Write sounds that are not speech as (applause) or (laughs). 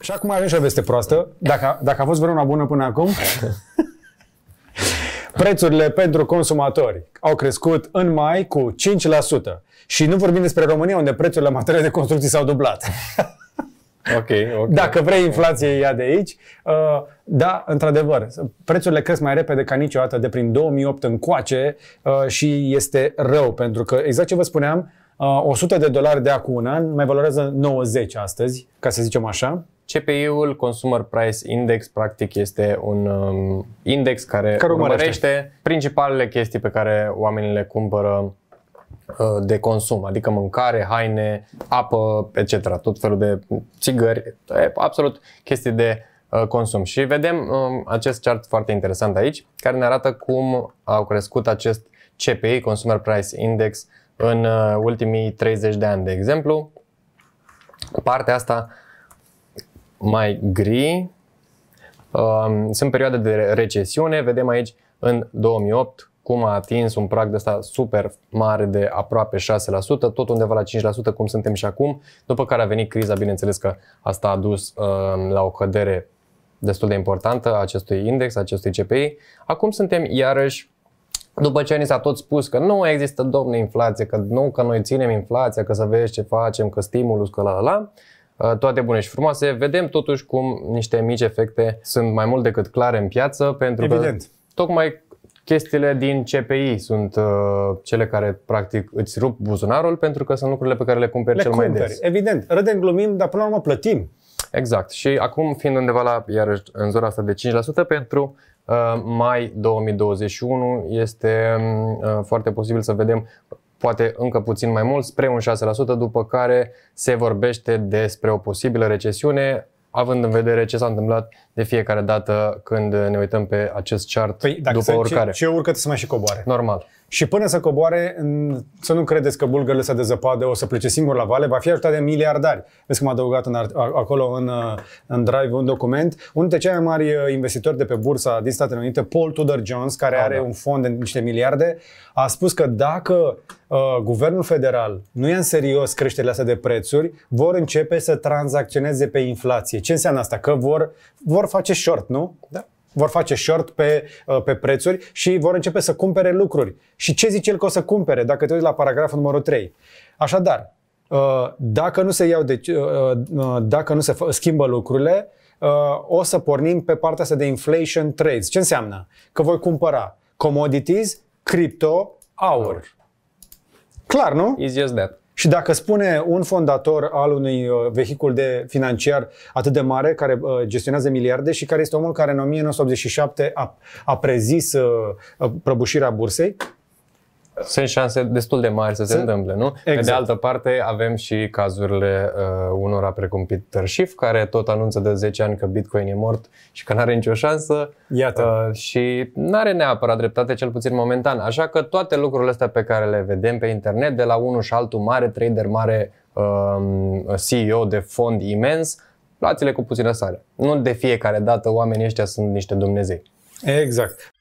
Și acum avem și o veste proastă. Dacă, dacă a fost vreuna bună până acum, (laughs) prețurile pentru consumatori au crescut în mai cu 5%. Și nu vorbim despre România, unde prețurile la de construcții s-au dublat. (laughs) Okay, okay. Dacă vrei inflație, ia de aici. Uh, da, într-adevăr, prețurile cresc mai repede ca niciodată de prin 2008 încoace uh, și este rău, pentru că, exact ce vă spuneam, 100 uh, de dolari de acum un an mai valorează 90 astăzi, ca să zicem așa. CPI-ul, Consumer Price Index, practic este un um, index care, care urmărește. urmărește principalele chestii pe care oamenii le cumpără uh, de consum, adică mâncare, haine, apă, etc. Tot felul de țigări, absolut chestii de uh, consum. Și vedem um, acest chart foarte interesant aici, care ne arată cum au crescut acest CPI, Consumer Price Index, în uh, ultimii 30 de ani, de exemplu. Partea asta mai gri. Um, sunt perioade de recesiune, vedem aici în 2008 cum a atins un prag de ăsta super mare de aproape 6%, tot undeva la 5% cum suntem și acum, după care a venit criza, bineînțeles că asta a dus um, la o cădere destul de importantă a acestui index, a acestui CPI. Acum suntem iarăși după ce ni s-a tot spus că nu există domne inflație, că nu că noi ținem inflația, că să vezi ce facem, că stimulus, că la la la, Uh, toate bune și frumoase. Vedem totuși cum niște mici efecte sunt mai mult decât clare în piață, pentru Evident. că tocmai chestiile din CPI sunt uh, cele care practic îți rup buzunarul pentru că sunt lucrurile pe care le cumperi le cel cumperi, mai des. Evident, râdem, glumim, dar până la urmă plătim. Exact. Și acum fiind undeva la, iarăși, în zona asta de 5% pentru uh, mai 2021 este uh, foarte posibil să vedem poate încă puțin mai mult, spre un 6%, după care se vorbește despre o posibilă recesiune, având în vedere ce s-a întâmplat de fiecare dată când ne uităm pe acest chart păi, dacă după urcare. oricare. Ce, ce urcă să mai și coboare. Normal. Și până să coboare, să nu credeți că bulgările se dezăpadă, o să plece singur la vale, va fi ajutat de miliardari. Vezi cum am adăugat în, acolo în, uh, în drive un document. Unul dintre cei mai mari uh, investitori de pe bursa din Statele Unite, Paul Tudor Jones, care a, are da. un fond de niște miliarde, a spus că dacă uh, guvernul federal nu ia în serios creșterile astea de prețuri, vor începe să tranzacționeze pe inflație. Ce înseamnă asta? Că vor, vor face short, nu? Da vor face short pe, uh, pe prețuri și vor începe să cumpere lucruri. Și ce zice el că o să cumpere, dacă te uiți la paragraful numărul 3. Așadar, uh, dacă nu se iau de, uh, dacă nu se schimbă lucrurile, o să pornim pe partea asta de inflation trades. Ce înseamnă? Că voi cumpăra commodities, crypto, aur. Clar, nu? Easy as that. Și dacă spune un fondator al unui uh, vehicul de financiar atât de mare, care uh, gestionează miliarde și care este omul care în 1987 a, a prezis uh, prăbușirea bursei, sunt șanse destul de mari să se Sunt... întâmple, nu? Exact. Pe de exact. altă parte, avem și cazurile uh, unora precum Peter Schiff, care tot anunță de 10 ani că Bitcoin e mort și că nu are nicio șansă. Iată. Uh, și nu are neapărat dreptate, cel puțin momentan. Așa că toate lucrurile astea pe care le vedem pe internet, de la unul și altul mare, trader mare, uh, um, CEO de fond imens, luați-le cu puțină sare. Nu de fiecare dată oamenii ăștia sunt niște Dumnezei. Exact.